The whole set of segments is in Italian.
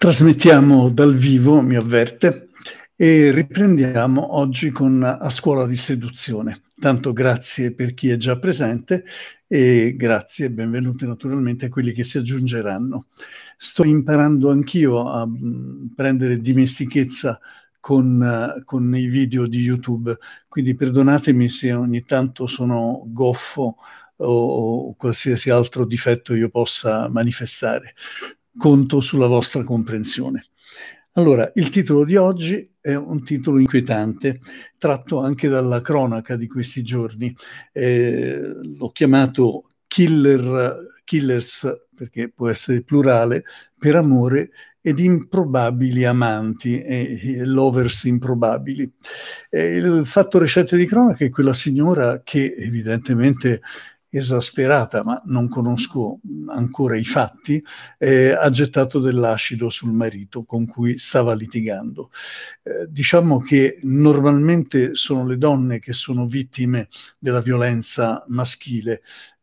Trasmettiamo dal vivo, mi avverte, e riprendiamo oggi con A Scuola di Seduzione. Tanto grazie per chi è già presente e grazie e benvenuti naturalmente a quelli che si aggiungeranno. Sto imparando anch'io a mm, prendere dimestichezza con, eh, con i video di YouTube, quindi perdonatemi se ogni tanto sono goffo o, o qualsiasi altro difetto io possa manifestare conto sulla vostra comprensione. Allora, il titolo di oggi è un titolo inquietante, tratto anche dalla cronaca di questi giorni. Eh, l'ho chiamato killer, Killers, perché può essere plurale, per amore ed improbabili amanti e, e lovers improbabili. E eh, il fatto recente di cronaca è quella signora che evidentemente esasperata, ma non conosco ancora i fatti, eh, ha gettato dell'acido sul marito con cui stava litigando. Eh, diciamo che normalmente sono le donne che sono vittime della violenza maschile,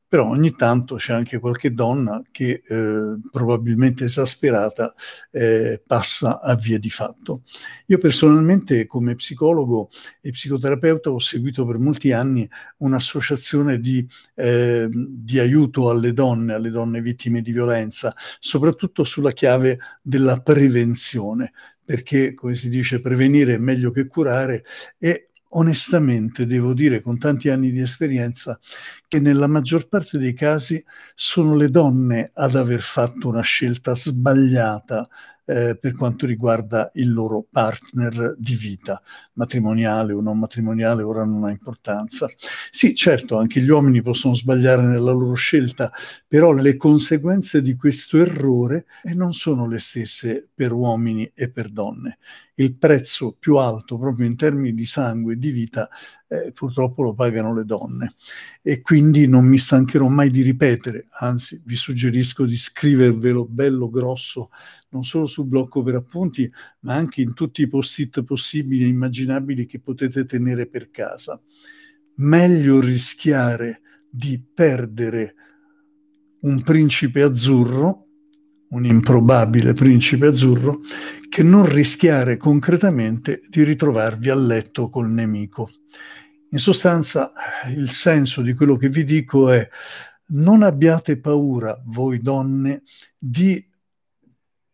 però ogni tanto c'è anche qualche donna che eh, probabilmente esasperata eh, passa a via di fatto. Io personalmente come psicologo e psicoterapeuta ho seguito per molti anni un'associazione di, eh, di aiuto alle donne, alle donne vittime di violenza, soprattutto sulla chiave della prevenzione perché, come si dice, prevenire è meglio che curare e onestamente devo dire con tanti anni di esperienza che nella maggior parte dei casi sono le donne ad aver fatto una scelta sbagliata eh, per quanto riguarda il loro partner di vita, matrimoniale o non matrimoniale, ora non ha importanza. Sì, certo, anche gli uomini possono sbagliare nella loro scelta, però le conseguenze di questo errore eh, non sono le stesse per uomini e per donne il prezzo più alto proprio in termini di sangue e di vita eh, purtroppo lo pagano le donne e quindi non mi stancherò mai di ripetere, anzi vi suggerisco di scrivervelo bello grosso non solo sul blocco per appunti ma anche in tutti i post-it possibili e immaginabili che potete tenere per casa. Meglio rischiare di perdere un principe azzurro un improbabile principe azzurro, che non rischiare concretamente di ritrovarvi a letto col nemico. In sostanza, il senso di quello che vi dico è non abbiate paura, voi donne, di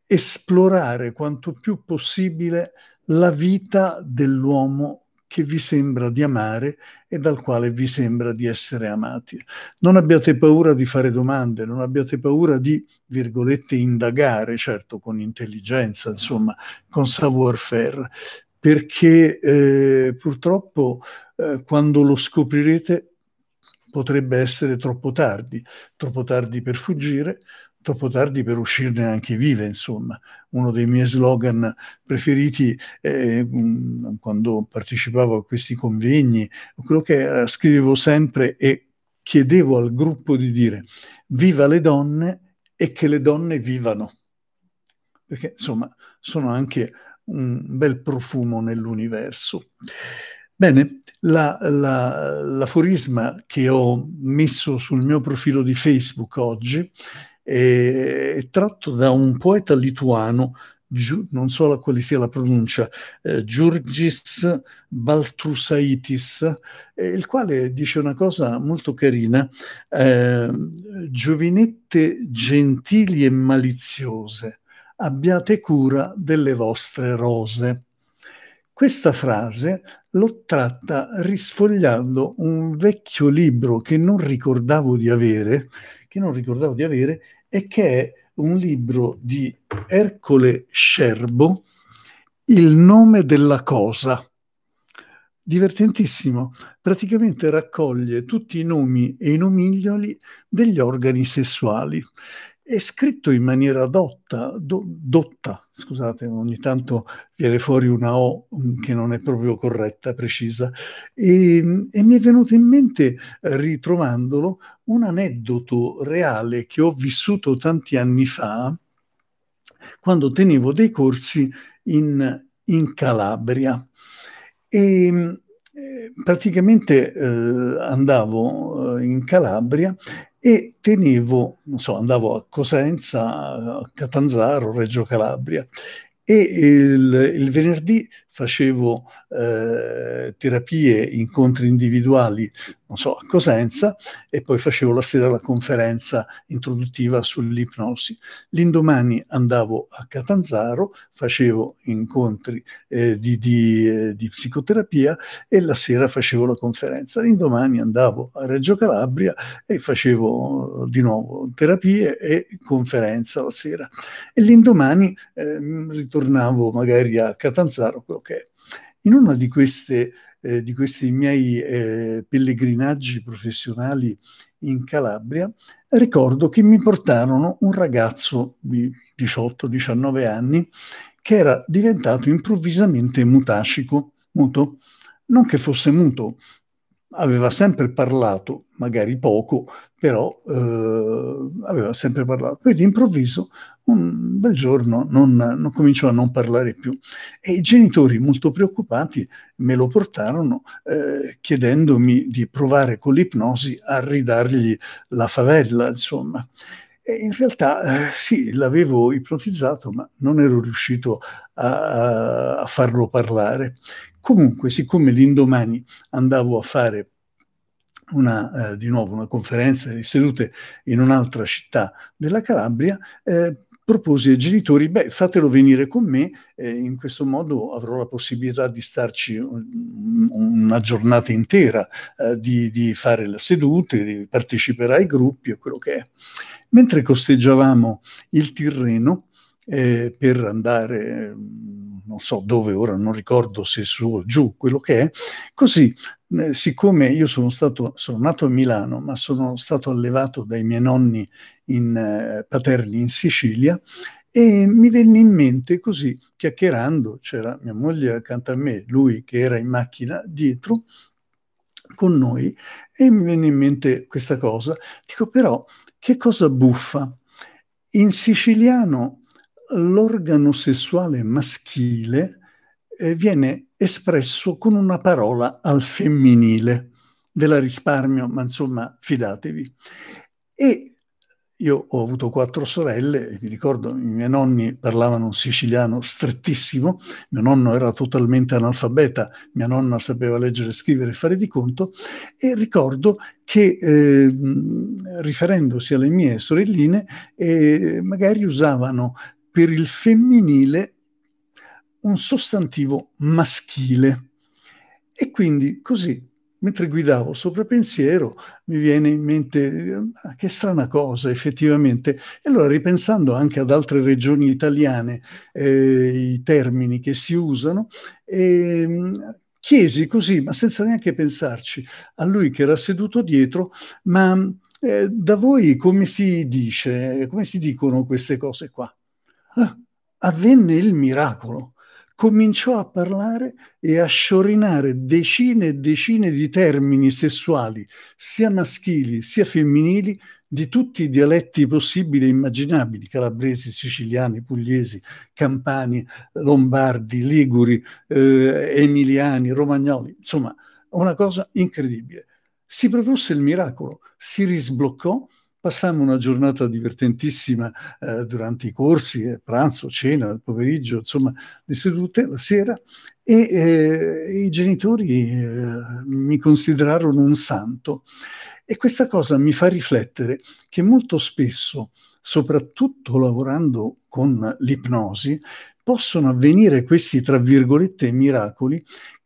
esplorare quanto più possibile la vita dell'uomo che vi sembra di amare e dal quale vi sembra di essere amati. Non abbiate paura di fare domande, non abbiate paura di, virgolette, indagare, certo con intelligenza, insomma, con savoir-faire, perché eh, purtroppo eh, quando lo scoprirete potrebbe essere troppo tardi, troppo tardi per fuggire, troppo tardi per uscirne anche vive, insomma. Uno dei miei slogan preferiti eh, mm, quando partecipavo a questi convegni, quello che eh, scrivevo sempre e chiedevo al gruppo di dire viva le donne e che le donne vivano. Perché, insomma, sono anche un bel profumo nell'universo. Bene, l'aforisma la, la, che ho messo sul mio profilo di Facebook oggi è tratto da un poeta lituano, non so quale sia la pronuncia, eh, Giurgis Baltrusaitis, eh, il quale dice una cosa molto carina, eh, giovinette gentili e maliziose, abbiate cura delle vostre rose. Questa frase l'ho tratta risfogliando un vecchio libro che non ricordavo di avere, che non ricordavo di avere e che è un libro di Ercole Scerbo, Il nome della cosa. Divertentissimo, praticamente raccoglie tutti i nomi e i nomignoli degli organi sessuali è scritto in maniera dotta, do, dotta, scusate, ogni tanto viene fuori una O che non è proprio corretta, precisa, e, e mi è venuto in mente, eh, ritrovandolo, un aneddoto reale che ho vissuto tanti anni fa, quando tenevo dei corsi in, in Calabria. E, eh, praticamente eh, andavo eh, in Calabria e tenevo, non so, andavo a Cosenza, a Catanzaro, Reggio Calabria e il, il venerdì facevo eh, eh, terapie, incontri individuali, non so, a Cosenza e poi facevo la sera la conferenza introduttiva sull'ipnosi. L'indomani andavo a Catanzaro, facevo incontri eh, di, di, eh, di, psicoterapia e la sera facevo la conferenza. L'indomani andavo a Reggio Calabria e facevo eh, di nuovo terapie e conferenza la sera. E l'indomani eh, ritornavo magari a Catanzaro, quello che è. In uno di, eh, di questi miei eh, pellegrinaggi professionali in Calabria, ricordo che mi portarono un ragazzo di 18-19 anni che era diventato improvvisamente mutacico, muto, non che fosse muto, aveva sempre parlato, magari poco, però eh, aveva sempre parlato. Poi d'improvviso, un bel giorno, non, non cominciò a non parlare più. E i genitori, molto preoccupati, me lo portarono eh, chiedendomi di provare con l'ipnosi a ridargli la favella, insomma. E in realtà eh, sì, l'avevo ipnotizzato, ma non ero riuscito a, a farlo parlare. Comunque, siccome l'indomani andavo a fare una, eh, di nuovo una conferenza di sedute in un'altra città della Calabria, eh, proposi ai genitori, beh, fatelo venire con me, eh, in questo modo avrò la possibilità di starci un, una giornata intera, eh, di, di, fare le sedute, di partecipare ai gruppi e quello che è. Mentre costeggiavamo il Tirreno eh, per andare non so dove ora, non ricordo se su o giù, quello che è. Così, eh, siccome io sono, stato, sono nato a Milano, ma sono stato allevato dai miei nonni in, eh, paterni in Sicilia, e mi venne in mente così, chiacchierando, c'era mia moglie accanto a me, lui che era in macchina dietro con noi, e mi venne in mente questa cosa. Dico però, che cosa buffa? In siciliano l'organo sessuale maschile eh, viene espresso con una parola al femminile. Ve la risparmio, ma insomma fidatevi. E io ho avuto quattro sorelle, vi ricordo i miei nonni parlavano un siciliano strettissimo, mio nonno era totalmente analfabeta, mia nonna sapeva leggere, scrivere e fare di conto, e ricordo che eh, riferendosi alle mie sorelline eh, magari usavano per il femminile un sostantivo maschile. E quindi così, mentre guidavo sopra pensiero, mi viene in mente ah, che strana cosa effettivamente. E allora ripensando anche ad altre regioni italiane, eh, i termini che si usano, eh, chiesi così, ma senza neanche pensarci, a lui che era seduto dietro, ma eh, da voi come si dice, come si dicono queste cose qua? Ah, avvenne il miracolo. Cominciò a parlare e a sciorinare decine e decine di termini sessuali, sia maschili sia femminili, di tutti i dialetti possibili e immaginabili, calabresi, siciliani, pugliesi, campani, lombardi, liguri, eh, emiliani, romagnoli, insomma, una cosa incredibile. Si produsse il miracolo, si risbloccò passammo una giornata divertentissima eh, durante i corsi, eh, pranzo, cena, il pomeriggio, insomma, le sedute, la sera, e eh, i genitori eh, mi considerarono un santo. E questa cosa mi fa riflettere che molto spesso, soprattutto lavorando con l'ipnosi, possono avvenire questi, tra virgolette, miracoli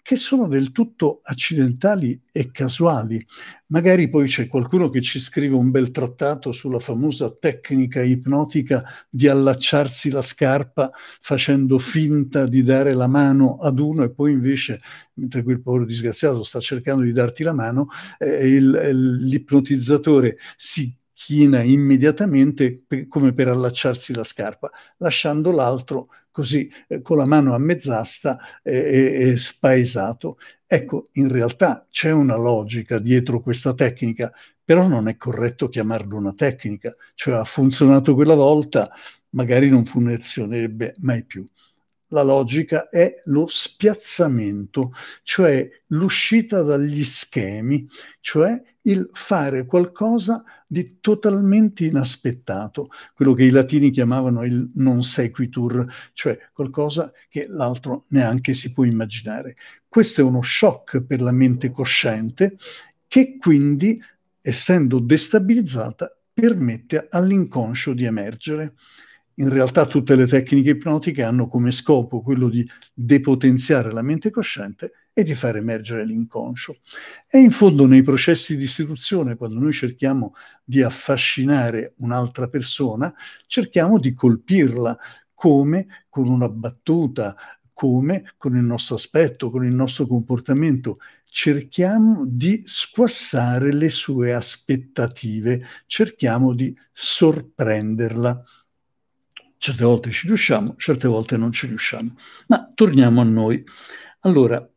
che sono del tutto accidentali e casuali. Magari poi c'è qualcuno che ci scrive un bel trattato sulla famosa tecnica ipnotica di allacciarsi la scarpa facendo finta di dare la mano ad uno e poi invece, mentre quel povero disgraziato sta cercando di darti la mano, eh, il, l'ipnotizzatore si china immediatamente per, come per allacciarsi la scarpa, lasciando l'altro così eh, con la mano a mezz'asta eh, e eh, spaesato. Ecco, in realtà c'è una logica dietro questa tecnica, però non è corretto chiamarlo una tecnica, cioè ha funzionato quella volta, magari non funzionerebbe mai più la logica è lo spiazzamento, cioè l'uscita dagli schemi, cioè il fare qualcosa di totalmente inaspettato, quello che i latini chiamavano il non sequitur, cioè qualcosa che l'altro neanche si può immaginare. Questo è uno shock per la mente cosciente che quindi, essendo destabilizzata, permette all'inconscio di emergere in realtà tutte le tecniche ipnotiche hanno come scopo quello di depotenziare la mente cosciente e di far emergere l'inconscio. E in fondo nei processi di istituzione, quando noi cerchiamo di affascinare un'altra persona, cerchiamo di colpirla come con una battuta, come con il nostro aspetto, con il nostro comportamento. Cerchiamo di squassare le sue aspettative, cerchiamo di sorprenderla. Certe volte ci riusciamo, certe volte non ci riusciamo. Ma torniamo a noi. Allora,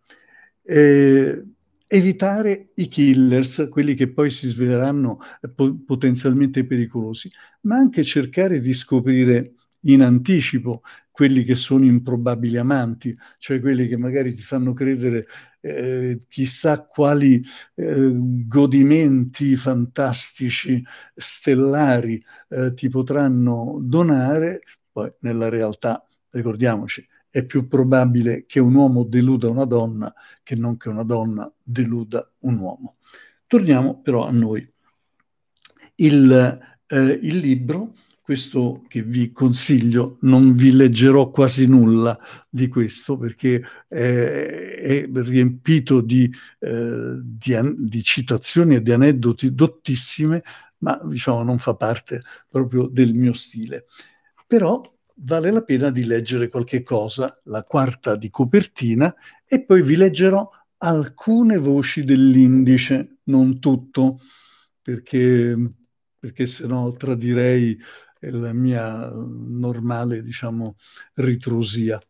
eh, evitare i killers, quelli che poi si sveleranno eh, po- potenzialmente pericolosi, ma anche cercare di scoprire in anticipo quelli che sono improbabili amanti, cioè quelli che magari ti fanno credere eh, chissà quali eh, godimenti fantastici stellari eh, ti potranno donare, poi nella realtà, ricordiamoci, è più probabile che un uomo deluda una donna che non che una donna deluda un uomo. Torniamo però a noi. Il, eh, il libro questo che vi consiglio, non vi leggerò quasi nulla di questo perché è, eh, è riempito di, eh, di, di, citazioni e di aneddoti dottissime, ma diciamo non fa parte proprio del mio stile. Però vale la pena di leggere qualche cosa, la quarta di copertina, e poi vi leggerò alcune voci dell'indice, non tutto, perché, perché se no tradirei la mia normale, diciamo, ritrosia.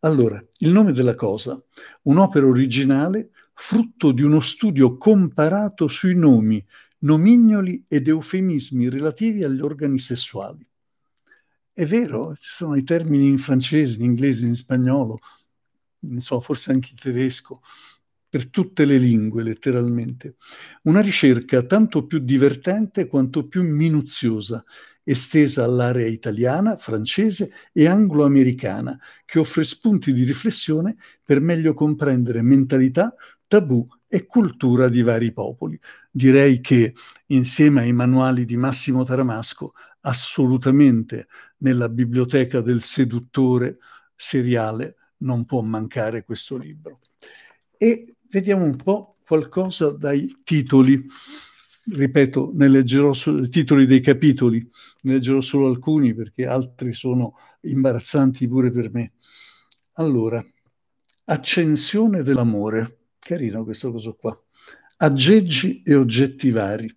Allora, il nome della cosa, un'opera originale frutto di uno studio comparato sui nomi, nomignoli ed eufemismi relativi agli organi sessuali. È vero, ci sono i termini in francese, in inglese, in spagnolo, non so, forse anche in tedesco, per tutte le lingue letteralmente. Una ricerca tanto più divertente quanto più minuziosa estesa all'area italiana, francese e anglo-americana, che offre spunti di riflessione per meglio comprendere mentalità, tabù e cultura di vari popoli. Direi che insieme ai manuali di Massimo Taramasco, assolutamente nella biblioteca del seduttore seriale non può mancare questo libro. E vediamo un po' qualcosa dai titoli ripeto, ne leggerò i titoli dei capitoli, ne leggerò solo alcuni perché altri sono imbarazzanti pure per me. Allora, accensione dell'amore, carino questo coso qua, aggeggi e oggetti vari,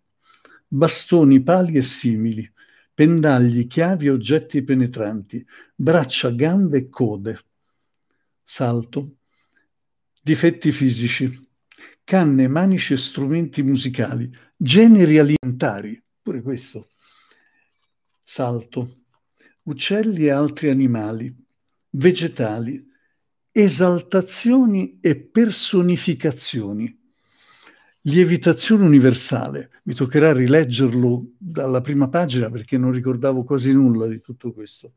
bastoni, pali e simili, pendagli, chiavi e oggetti penetranti, braccia, gambe e code, salto, difetti fisici, canne, manici e strumenti musicali, Generi alimentari, pure questo salto. Uccelli e altri animali, vegetali, esaltazioni e personificazioni. Lievitazione universale, mi toccherà rileggerlo dalla prima pagina perché non ricordavo quasi nulla di tutto questo.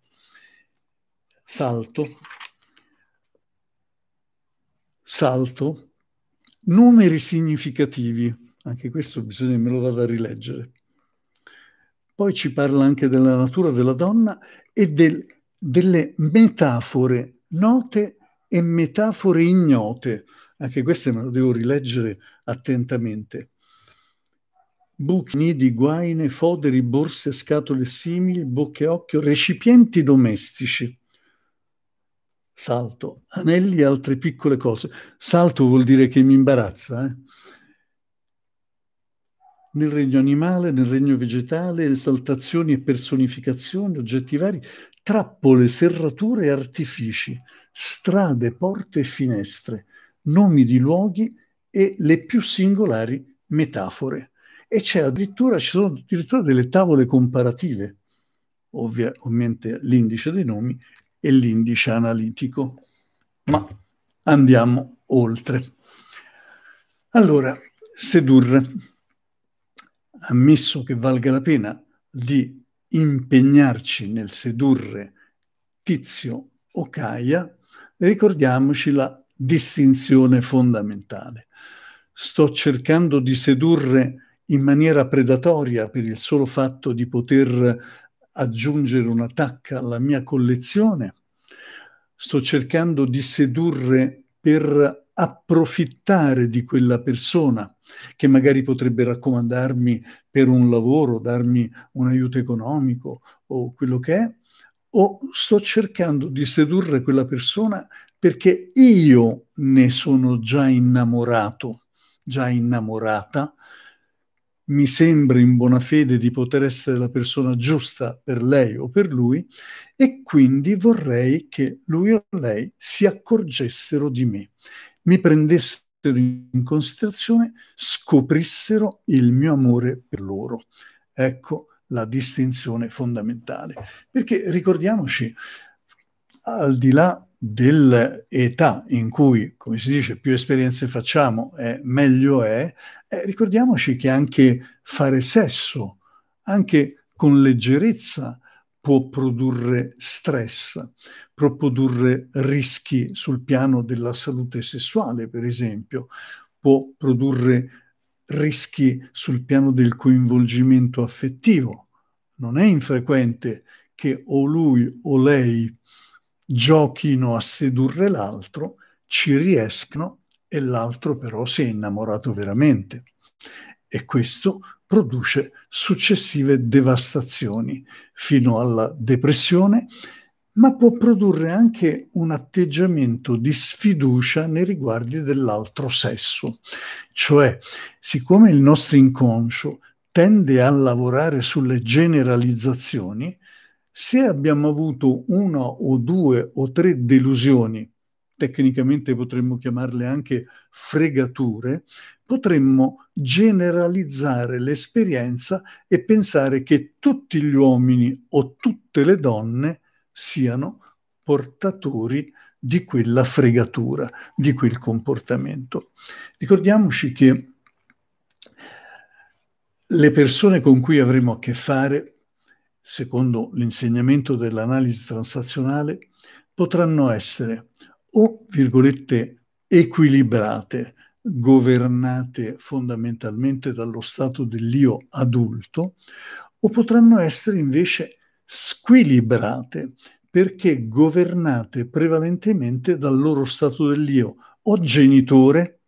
Salto, salto, numeri significativi, anche questo bisogna me lo vado a rileggere. Poi ci parla anche della natura della donna e del, delle metafore note e metafore ignote. Anche queste me lo devo rileggere attentamente. Buchi, nidi, guaine, foderi, borse, scatole simili, bocche, occhio, recipienti domestici salto, anelli e altre piccole cose. Salto vuol dire che mi imbarazza, eh? nel regno animale, nel regno vegetale, esaltazioni e personificazioni, oggetti vari, trappole, serrature e artifici, strade, porte e finestre, nomi di luoghi e le più singolari metafore. E c'è addirittura, ci sono addirittura delle tavole comparative, ovviamente l'indice dei nomi e l'indice analitico. Ma andiamo oltre. Allora, sedurre ammesso che valga la pena di impegnarci nel sedurre Tizio o Caia, ricordiamoci la distinzione fondamentale. Sto cercando di sedurre in maniera predatoria per il solo fatto di poter aggiungere una tacca alla mia collezione, sto cercando di sedurre per approfittare di quella persona che magari potrebbe raccomandarmi per un lavoro, darmi un aiuto economico o quello che è, o sto cercando di sedurre quella persona perché io ne sono già innamorato, già innamorata, mi sembra in buona fede di poter essere la persona giusta per lei o per lui e quindi vorrei che lui o lei si accorgessero di me, mi prendessero in considerazione scoprissero il mio amore per loro. Ecco la distinzione fondamentale. Perché ricordiamoci, al di là dell'età in cui, come si dice, più esperienze facciamo e meglio è, eh, ricordiamoci che anche fare sesso, anche con leggerezza, può produrre stress produrre rischi sul piano della salute sessuale, per esempio, può produrre rischi sul piano del coinvolgimento affettivo. Non è infrequente che o lui o lei giochino a sedurre l'altro, ci riescano e l'altro però si è innamorato veramente. E questo produce successive devastazioni fino alla depressione, ma può produrre anche un atteggiamento di sfiducia nei riguardi dell'altro sesso. Cioè, siccome il nostro inconscio tende a lavorare sulle generalizzazioni, se abbiamo avuto una o due o tre delusioni, tecnicamente potremmo chiamarle anche fregature, potremmo generalizzare l'esperienza e pensare che tutti gli uomini o tutte le donne siano portatori di quella fregatura, di quel comportamento. Ricordiamoci che le persone con cui avremo a che fare, secondo l'insegnamento dell'analisi transazionale, potranno essere o, virgolette, equilibrate, governate fondamentalmente dallo stato dell'io adulto, o potranno essere invece squilibrate perché governate prevalentemente dal loro stato dell'io o genitore,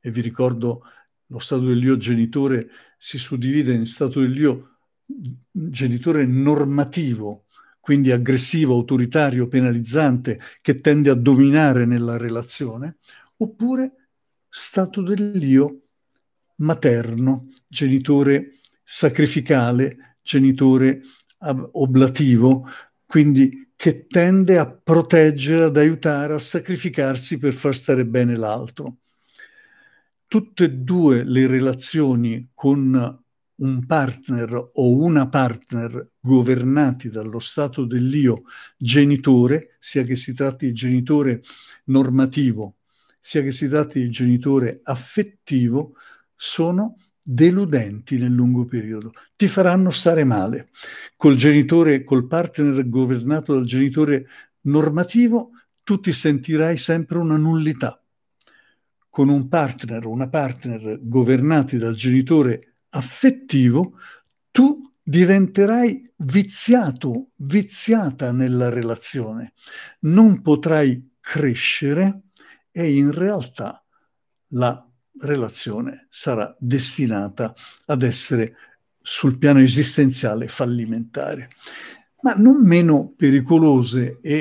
e vi ricordo lo stato dell'io genitore si suddivide in stato dell'io mm, genitore normativo, quindi aggressivo, autoritario, penalizzante, che tende a dominare nella relazione, oppure stato dell'io materno, genitore sacrificale, genitore oblativo, quindi che tende a proteggere, ad aiutare, a sacrificarsi per far stare bene l'altro. Tutte e due le relazioni con un partner o una partner governati dallo stato dell'io genitore, sia che si tratti di genitore normativo, sia che si tratti di genitore affettivo, sono deludenti nel lungo periodo, ti faranno stare male. Col genitore, col partner governato dal genitore normativo, tu ti sentirai sempre una nullità. Con un partner o una partner governati dal genitore affettivo, tu diventerai viziato, viziata nella relazione. Non potrai crescere e in realtà la relazione sarà destinata ad essere sul piano esistenziale fallimentare ma non meno pericolose e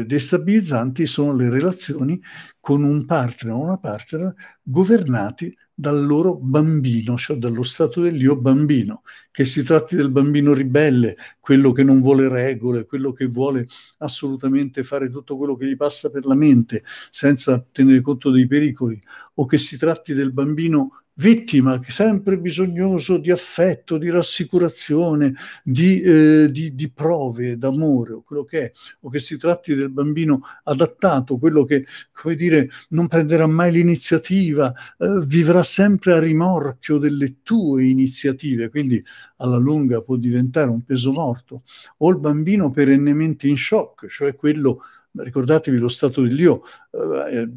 eh, destabilizzanti sono le relazioni con un partner o una partner governati dal loro bambino, cioè dallo stato dell'io bambino, che si tratti del bambino ribelle, quello che non vuole regole, quello che vuole assolutamente fare tutto quello che gli passa per la mente senza tenere conto dei pericoli, o che si tratti del bambino vittima, sempre bisognoso di affetto, di rassicurazione, di, eh, di, di prove, d'amore o quello che è, o che si tratti del bambino adattato, quello che, come dire, non prenderà mai l'iniziativa, eh, vivrà sempre a rimorchio delle tue iniziative, quindi alla lunga può diventare un peso morto, o il bambino perennemente in shock, cioè quello che ricordatevi lo stato dell'io, eh, eh,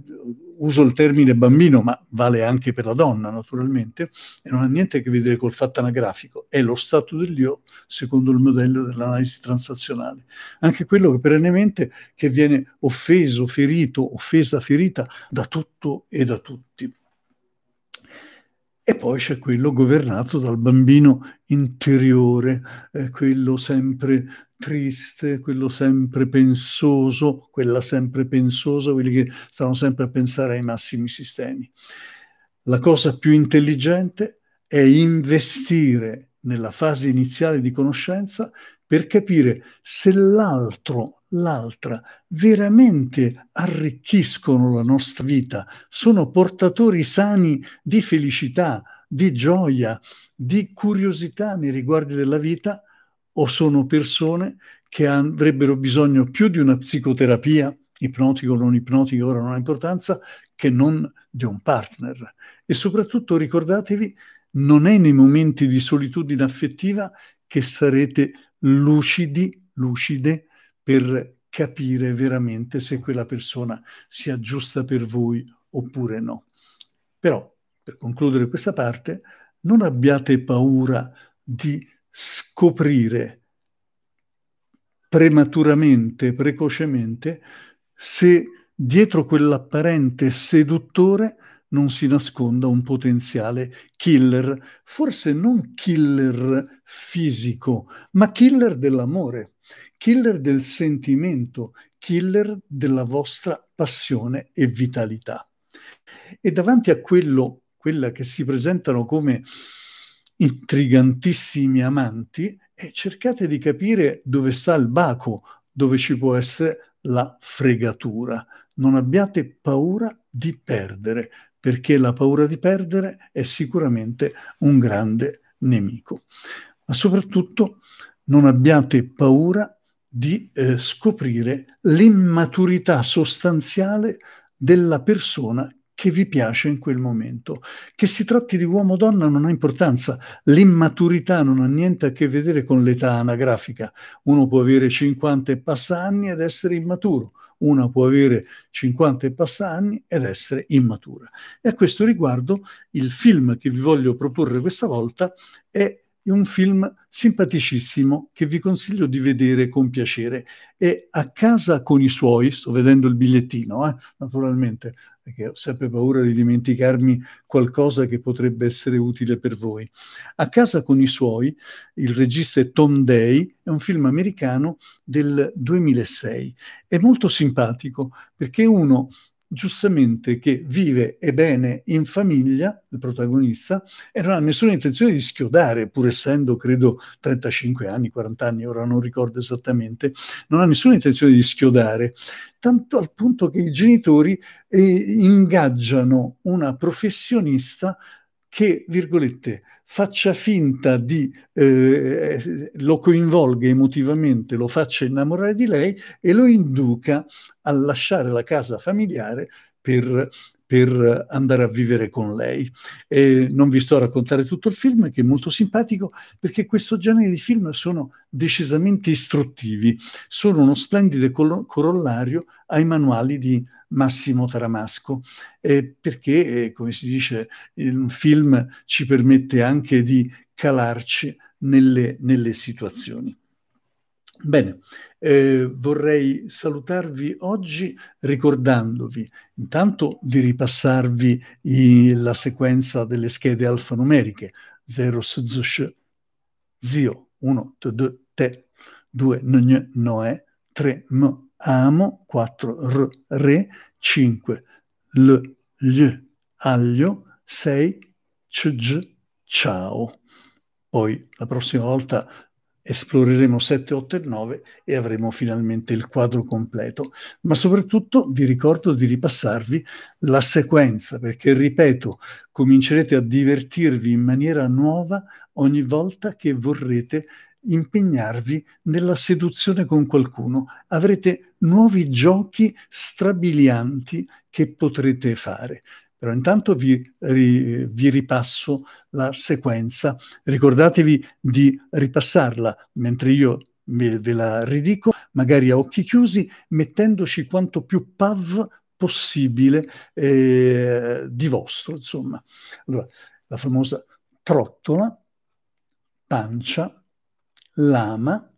uso il termine bambino, ma vale anche per la donna naturalmente, e non ha niente a che vedere col fatto anagrafico, è lo stato dell'io secondo il modello dell'analisi transazionale. Anche quello che perennemente che viene offeso, ferito, offesa, ferita da tutto e da tutti. E poi c'è quello governato dal bambino interiore, eh, quello sempre triste, quello sempre pensoso, quella sempre pensosa, quelli che stanno sempre a pensare ai massimi sistemi. La cosa più intelligente è investire nella fase iniziale di conoscenza per capire se l'altro, l'altra, veramente arricchiscono la nostra vita, sono portatori sani di felicità, di gioia, di curiosità nei riguardi della vita o sono persone che avrebbero bisogno più di una psicoterapia, ipnotica o non ipnotica, ora non ha importanza, che non di un partner. E soprattutto ricordatevi, non è nei momenti di solitudine affettiva che sarete lucidi, lucide, per capire veramente se quella persona sia giusta per voi oppure no. Però, per concludere questa parte, non abbiate paura di scoprire prematuramente, precocemente, se dietro quell'apparente seduttore non si nasconda un potenziale killer, forse non killer fisico, ma killer dell'amore, killer del sentimento, killer della vostra passione e vitalità. E davanti a quello, quella che si presentano come intrigantissimi amanti e cercate di capire dove sta il baco, dove ci può essere la fregatura. Non abbiate paura di perdere, perché la paura di perdere è sicuramente un grande nemico. Ma soprattutto non abbiate paura di eh, scoprire l'immaturità sostanziale della persona che vi piace in quel momento. Che si tratti di uomo o donna non ha importanza, l'immaturità non ha niente a che vedere con l'età anagrafica. Uno può avere 50 e passa anni ed essere immaturo, una può avere 50 e passa anni ed essere immatura. E a questo riguardo il film che vi voglio proporre questa volta è un film simpaticissimo che vi consiglio di vedere con piacere. È A casa con i suoi, sto vedendo il bigliettino, eh, naturalmente, perché ho sempre paura di dimenticarmi qualcosa che potrebbe essere utile per voi. A casa con i suoi, il regista è Tom Day, è un film americano del 2006. È molto simpatico perché uno giustamente che vive e bene in famiglia, il protagonista, e non ha nessuna intenzione di schiodare, pur essendo, credo, 35 anni, 40 anni, ora non ricordo esattamente, non ha nessuna intenzione di schiodare, tanto al punto che i genitori eh, ingaggiano una professionista che, virgolette, faccia finta di eh, lo coinvolga emotivamente, lo faccia innamorare di lei e lo induca a lasciare la casa familiare per per andare a vivere con lei. E non vi sto a raccontare tutto il film, che è molto simpatico, perché questo genere di film sono decisamente istruttivi, sono uno splendido corollario ai manuali di Massimo Taramasco, eh, perché, come si dice, il film ci permette anche di calarci nelle, nelle situazioni. Bene, eh, vorrei salutarvi oggi ricordandovi intanto di ripassarvi i, la sequenza delle schede alfanumeriche 0 sz zio 1 td te 2 n noe 3 m amo 4 r re 5 l gli aglio 6 c g ciao poi la prossima volta esploreremo 7, 8 e 9 e avremo finalmente il quadro completo. Ma soprattutto vi ricordo di ripassarvi la sequenza, perché ripeto, comincerete a divertirvi in maniera nuova ogni volta che vorrete impegnarvi nella seduzione con qualcuno. Avrete nuovi giochi strabilianti che potrete fare. Però intanto vi, ri, vi, ripasso la sequenza. Ricordatevi di ripassarla mentre io ve, ve la ridico, magari a occhi chiusi, mettendoci quanto più PAV possibile eh, di vostro, insomma. Allora, la famosa trottola, pancia, lama,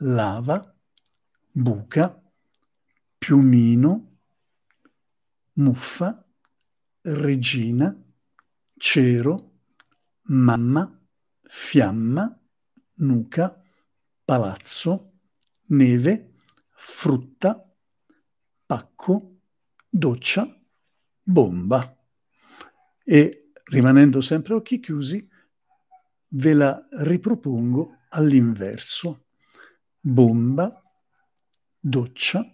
lava, buca, piumino, muffa, regina, cero, mamma, fiamma, nuca, palazzo, neve, frutta, pacco, doccia, bomba. E rimanendo sempre a occhi chiusi, ve la ripropongo all'inverso. Bomba, doccia,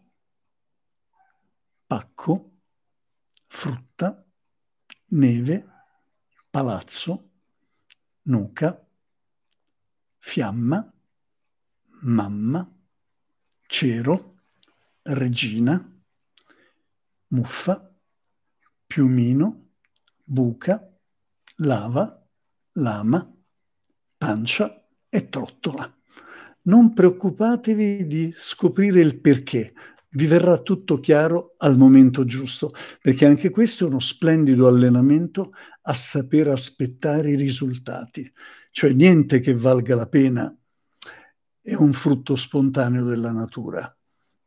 pacco, frutta, neve, palazzo, nuca, fiamma, mamma, cero, regina, muffa, piumino, buca, lava, lama, pancia e trottola. Non preoccupatevi di scoprire il perché, vi verrà tutto chiaro al momento giusto, perché anche questo è uno splendido allenamento a saper aspettare i risultati, cioè niente che valga la pena è un frutto spontaneo della natura.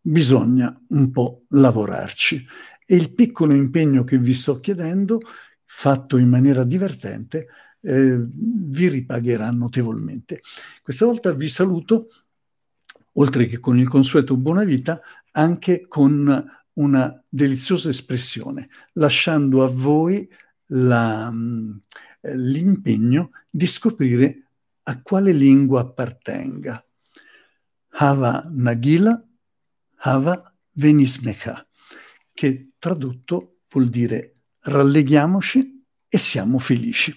Bisogna un po' lavorarci e il piccolo impegno che vi sto chiedendo, fatto in maniera divertente, eh, vi ripagherà notevolmente. Questa volta vi saluto oltre che con il consueto buona vita, anche con una deliziosa espressione, lasciando a voi mm, l'impegno di scoprire a quale lingua appartenga. Hava Nagila, Hava Venismecha, che tradotto vuol dire ralleghiamoci e siamo felici.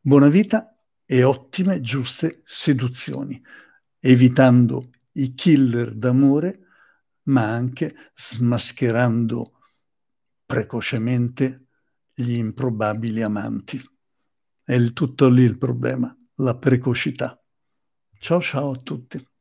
Buona vita e ottime, giuste seduzioni, evitando i killer d'amore ma anche smascherando precocemente gli improbabili amanti. È il tutto lì il problema, la precocità. Ciao ciao a tutti.